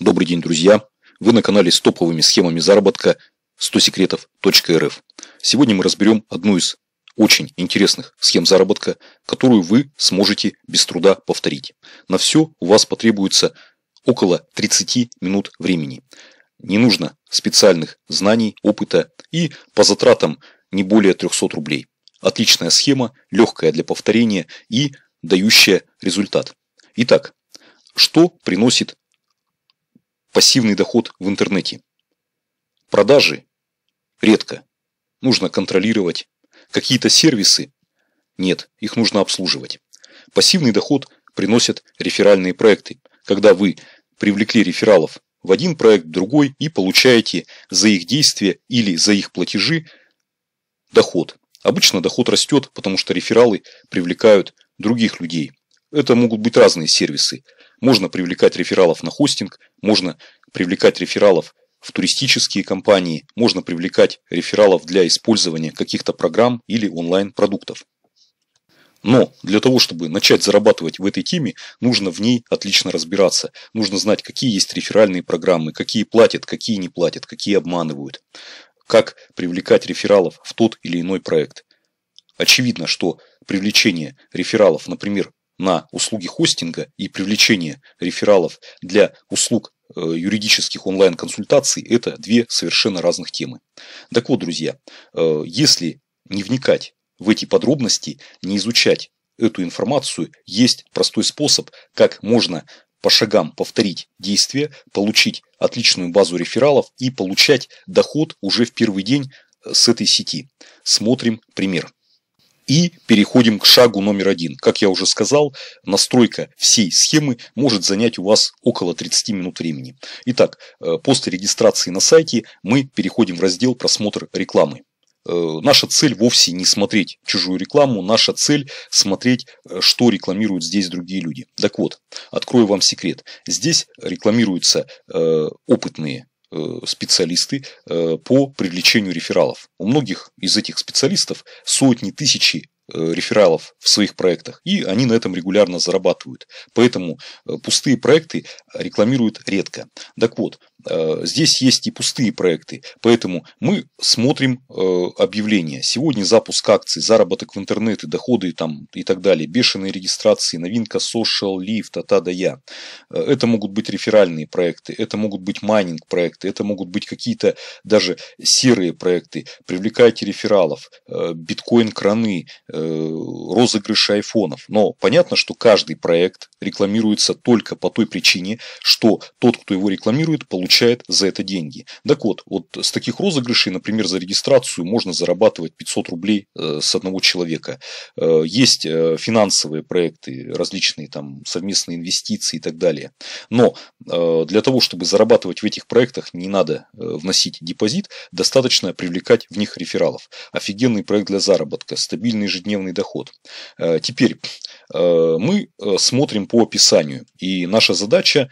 Добрый день, друзья! Вы на канале с топовыми схемами заработка 100 секретов.рф. Сегодня мы разберем одну из очень интересных схем заработка, которую вы сможете без труда повторить. На все у вас потребуется около 30 минут времени. Не нужно специальных знаний, опыта и по затратам не более 300 рублей. Отличная схема, легкая для повторения и дающая результат. Итак, что приносит пассивный доход в интернете. Продажи редко. Нужно контролировать. Какие-то сервисы нет, их нужно обслуживать. Пассивный доход приносят реферальные проекты, когда вы привлекли рефералов в один проект, в другой и получаете за их действия или за их платежи доход. Обычно доход растет, потому что рефералы привлекают других людей. Это могут быть разные сервисы. Можно привлекать рефералов на хостинг, можно привлекать рефералов в туристические компании, можно привлекать рефералов для использования каких-то программ или онлайн-продуктов. Но для того, чтобы начать зарабатывать в этой теме, нужно в ней отлично разбираться. Нужно знать, какие есть реферальные программы, какие платят, какие не платят, какие обманывают. Как привлекать рефералов в тот или иной проект. Очевидно, что привлечение рефералов, например, на услуги хостинга и привлечение рефералов для услуг э, юридических онлайн-консультаций – это две совершенно разных темы. Так вот, друзья, э, если не вникать в эти подробности, не изучать эту информацию, есть простой способ, как можно по шагам повторить действия, получить отличную базу рефералов и получать доход уже в первый день э, с этой сети. Смотрим пример. И переходим к шагу номер один. Как я уже сказал, настройка всей схемы может занять у вас около 30 минут времени. Итак, э, после регистрации на сайте мы переходим в раздел «Просмотр рекламы» э, наша цель вовсе не смотреть чужую рекламу, наша цель смотреть, э, что рекламируют здесь другие люди. Так вот, открою вам секрет. Здесь рекламируются опытные Э, специалисты э, по привлечению рефералов. У многих из этих специалистов сотни, тысячи Э, рефералов в своих проектах, и они на этом регулярно зарабатывают. Поэтому э, пустые проекты рекламируют редко. Так вот, э, здесь есть и пустые проекты, поэтому мы смотрим объявления. Сегодня запуск акций, заработок в интернете, доходы там и так далее, бешеные регистрации, новинка social, лифт, а та да я. Это могут быть реферальные проекты, это могут быть майнинг проекты, это могут быть какие-то даже серые проекты. Привлекайте рефералов, биткоин краны, Э, розыгрыши айфонов. Но понятно, что каждый проект рекламируется только по той причине, что тот, кто его рекламирует, получает за это деньги. Так вот, вот с таких розыгрышей, например, за регистрацию можно зарабатывать 500 рублей э, с одного человека. Э, есть финансовые проекты, различные там совместные инвестиции и так далее. Но для того, чтобы зарабатывать в этих проектах, не надо вносить депозит, достаточно привлекать в них рефералов. Офигенный проект для заработка, стабильный ежедневный ежедневный доход. Э, теперь э, мы э, смотрим по описанию, и наша задача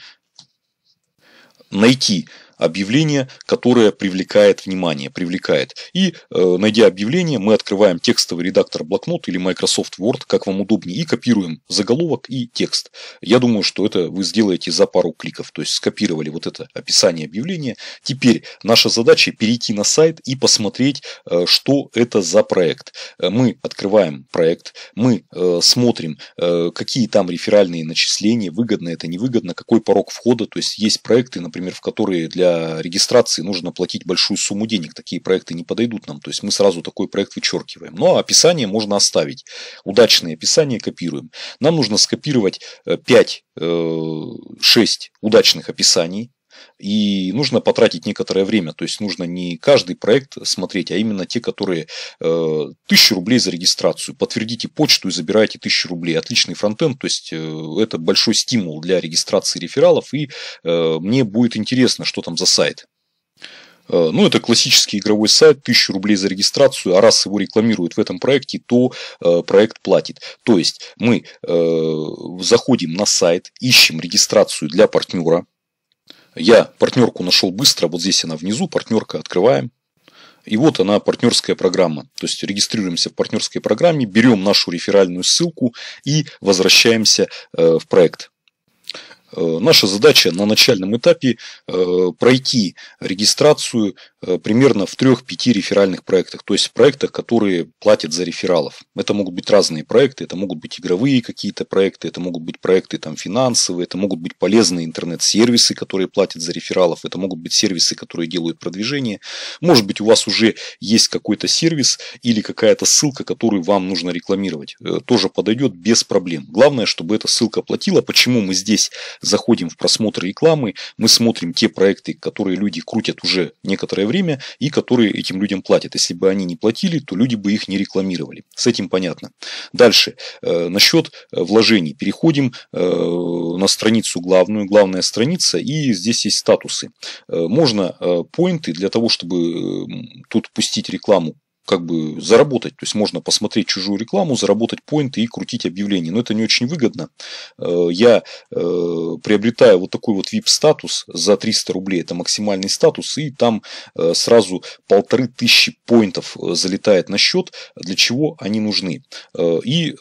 найти объявление, которое привлекает внимание, привлекает. И э, найдя объявление, мы открываем текстовый редактор блокнот или Microsoft Word, как вам удобнее, и копируем заголовок и текст. Я думаю, что это вы сделаете за пару кликов, то есть скопировали вот это описание объявления. Теперь наша задача перейти на сайт и посмотреть, э, что это за проект. Э, мы открываем проект, мы э, смотрим, э, какие там реферальные начисления, выгодно это, невыгодно, какой порог входа, то есть есть проекты, например, в которые для для регистрации нужно платить большую сумму денег. Такие проекты не подойдут нам. То есть мы сразу такой проект вычеркиваем. Но описание можно оставить. Удачные описания копируем. Нам нужно скопировать 5-6 э, э, удачных описаний и нужно потратить некоторое время. То есть нужно не каждый проект смотреть, а именно те, которые э, рублей за регистрацию. Подтвердите почту и забирайте тысячу рублей. Отличный фронтенд. То есть э, это большой стимул для регистрации рефералов. И э, мне будет интересно, что там за сайт. Э, ну, это классический игровой сайт, 1000 рублей за регистрацию, а раз его рекламируют в этом проекте, то э, проект платит. То есть мы э, заходим на сайт, ищем регистрацию для партнера, я партнерку нашел быстро, вот здесь она внизу, партнерка открываем. И вот она партнерская программа. То есть регистрируемся в партнерской программе, берем нашу реферальную ссылку и возвращаемся э, в проект. Э, наша задача на начальном этапе э, пройти регистрацию Э, примерно в 3-5 реферальных проектах, то есть в проектах, которые платят за рефералов. Это могут быть разные проекты, это могут быть игровые какие-то проекты, это могут быть проекты там, финансовые, это могут быть полезные интернет-сервисы, которые платят за рефералов, это могут быть сервисы, которые делают продвижение. Может быть, у вас уже есть какой-то сервис или какая-то ссылка, которую вам нужно рекламировать. Э, тоже подойдет без проблем. Главное, чтобы эта ссылка платила. Почему мы здесь заходим в просмотр рекламы, мы смотрим те проекты, которые люди крутят уже некоторое время, время и которые этим людям платят. Если бы они не платили, то люди бы их не рекламировали. С этим понятно. Дальше. Э, насчет э, вложений. Переходим э, на страницу главную. Главная страница. И здесь есть статусы. Можно поинты для того, чтобы тут пустить рекламу как бы заработать. То есть можно посмотреть чужую рекламу, заработать поинты и крутить объявления. Но это не очень выгодно. Э, я э, приобретаю вот такой вот VIP-статус за 300 рублей. Это максимальный статус. И там э, сразу полторы тысячи поинтов залетает на счет. Для чего они нужны? И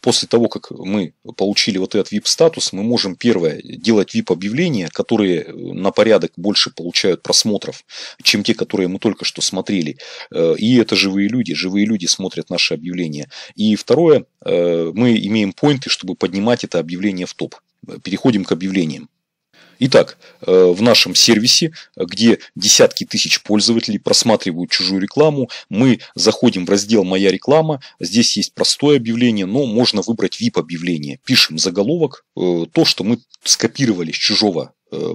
после того, как мы получили вот этот VIP-статус, мы можем, первое, делать VIP-объявления, которые на порядок больше получают просмотров, чем те, которые мы только что смотрели. И и это живые люди. Живые люди смотрят наши объявления. И второе, э, мы имеем поинты, чтобы поднимать это объявление в топ. Э, переходим к объявлениям. Итак, э, в нашем сервисе, э, где десятки тысяч пользователей просматривают чужую рекламу, мы заходим в раздел «Моя реклама». Здесь есть простое объявление, но можно выбрать VIP-объявление. Пишем заголовок, э, то, что мы скопировали с чужого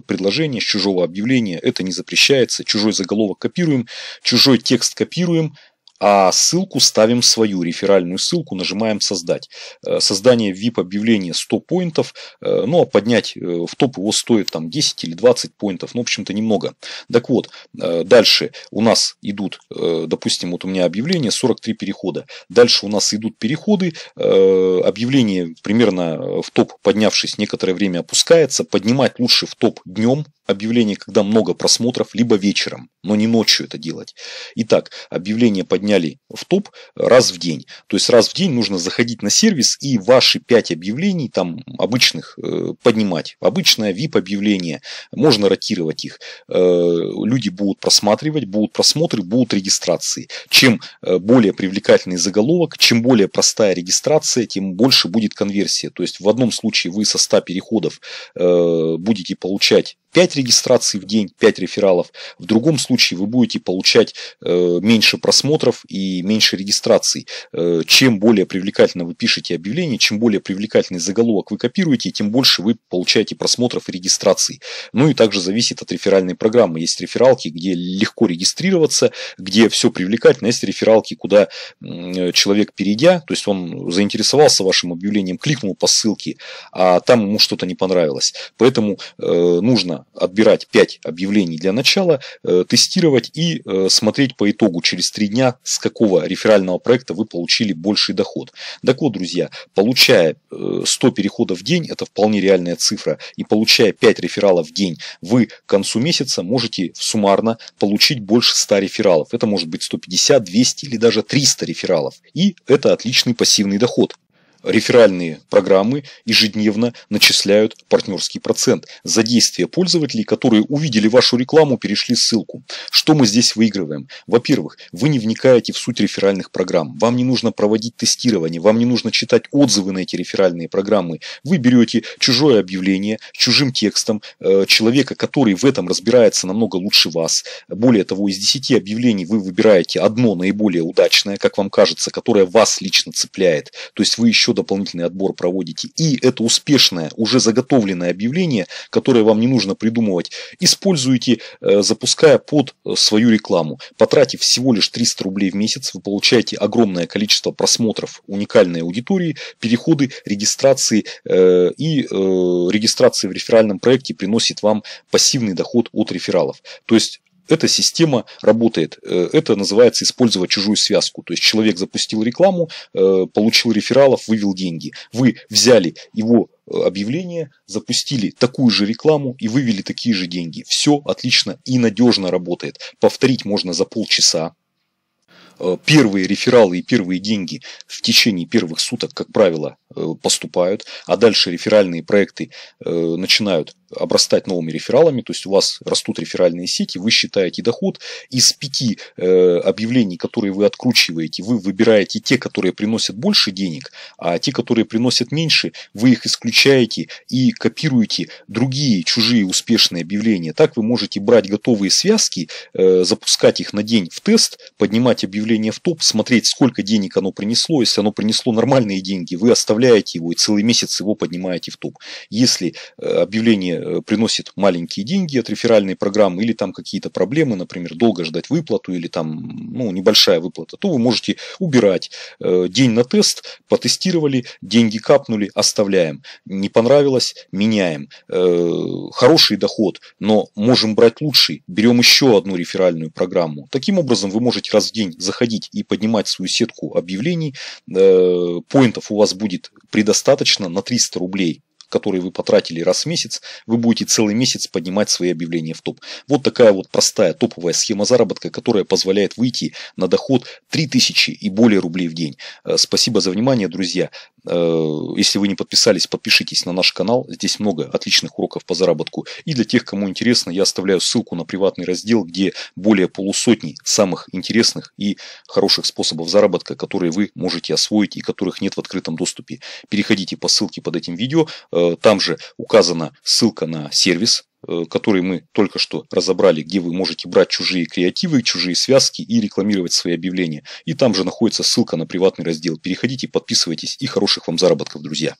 предложения, с чужого объявления. Это не запрещается. Чужой заголовок копируем, чужой текст копируем, а ссылку ставим свою, реферальную ссылку, нажимаем «Создать». Э, создание VIP-объявления 100 поинтов, э, ну а поднять э, в топ его стоит там 10 или 20 поинтов, ну в общем-то немного. Так вот, дальше у нас идут, допустим, вот у меня объявление 43 перехода, дальше у нас идут переходы, объявление примерно в топ поднявшись некоторое время опускается, поднимать лучше в топ днем, объявление, когда много просмотров, либо вечером, но не ночью это делать. Итак, объявление поднялось подняли в топ раз в день. То есть раз в день нужно заходить на сервис и ваши 5 объявлений там обычных э, поднимать. Обычное VIP объявление, можно ротировать их. Э, люди будут просматривать, будут просмотры, будут регистрации. Чем э, более привлекательный заголовок, чем более простая регистрация, тем больше будет конверсия. То есть в одном случае вы со 100 переходов будете получать 5 регистраций в день, 5 рефералов. В другом случае вы будете получать э, меньше просмотров и меньше регистраций. Э, чем более привлекательно вы пишете объявление, чем более привлекательный заголовок вы копируете, тем больше вы получаете просмотров и регистраций. Ну и также зависит от реферальной программы. Есть рефералки, где легко регистрироваться, где все привлекательно. Есть рефералки, куда человек перейдя, то есть он заинтересовался вашим объявлением, кликнул по ссылке, а там ему что-то не понравилось. Поэтому э, нужно отбирать 5 объявлений для начала, э, тестировать и э, смотреть по итогу через 3 дня, с какого реферального проекта вы получили больший доход. Так вот, друзья, получая 100 э, переходов в день, это вполне реальная цифра, и получая 5 рефералов в день, вы к концу месяца можете суммарно получить больше 100 рефералов. Это может быть 150, 200 или даже 300 рефералов. И это отличный пассивный доход реферальные программы ежедневно начисляют партнерский процент за действия пользователей, которые увидели вашу рекламу, перешли ссылку. Что мы здесь выигрываем? Во-первых, вы не вникаете в суть реферальных программ. Вам не нужно проводить тестирование, вам не нужно читать отзывы на эти реферальные программы. Вы берете чужое объявление, чужим текстом, э, человека, который в этом разбирается намного лучше вас. Более того, из 10 объявлений вы выбираете одно наиболее удачное, как вам кажется, которое вас лично цепляет. То есть вы еще еще дополнительный отбор проводите. И это успешное, уже заготовленное объявление, которое вам не нужно придумывать, используйте, э, запуская под э, свою рекламу. Потратив всего лишь 300 рублей в месяц, вы получаете огромное количество просмотров уникальной аудитории, переходы, регистрации э, и регистрации в реферальном проекте приносит вам пассивный доход от рефералов. То есть эта система работает. Э, это называется использовать чужую связку. То есть человек запустил рекламу, э, получил рефералов, вывел деньги. Вы взяли его э, объявление, запустили такую же рекламу и вывели такие же деньги. Все отлично и надежно работает. Повторить можно за полчаса. Первые рефералы и первые деньги в течение первых суток, как правило, поступают, а дальше реферальные проекты начинают обрастать новыми рефералами, то есть у вас растут реферальные сети, вы считаете доход, из пяти э, объявлений, которые вы откручиваете, вы выбираете те, которые приносят больше денег, а те, которые приносят меньше, вы их исключаете и копируете другие чужие успешные объявления. Так вы можете брать готовые связки, э, запускать их на день в тест, поднимать объявление в топ, смотреть, сколько денег оно принесло. Если оно принесло нормальные деньги, вы оставляете его и целый месяц его поднимаете в топ. Если э, объявление Э, приносит маленькие деньги от реферальной программы или там какие-то проблемы, например, долго ждать выплату или там ну, небольшая выплата, то вы можете убирать э, день на тест, потестировали, деньги капнули, оставляем. Не понравилось, меняем. Э, хороший доход, но можем брать лучший, берем еще одну реферальную программу. Таким образом, вы можете раз в день заходить и поднимать свою сетку объявлений. Поинтов у вас будет предостаточно на 300 рублей который вы потратили раз в месяц, вы будете целый месяц поднимать свои объявления в топ. Вот такая вот простая топовая схема заработка, которая позволяет выйти на доход 3000 и более рублей в день. Э, спасибо за внимание, друзья. Э, если вы не подписались, подпишитесь на наш канал. Здесь много отличных уроков по заработку. И для тех, кому интересно, я оставляю ссылку на приватный раздел, где более полусотни самых интересных и хороших способов заработка, которые вы можете освоить и которых нет в открытом доступе. Переходите по ссылке под этим видео. Э, там же указана ссылка на сервис, э, который мы только что разобрали, где вы можете брать чужие креативы, чужие связки и рекламировать свои объявления. И там же находится ссылка на приватный раздел. Переходите, подписывайтесь и хороших вам заработков, друзья.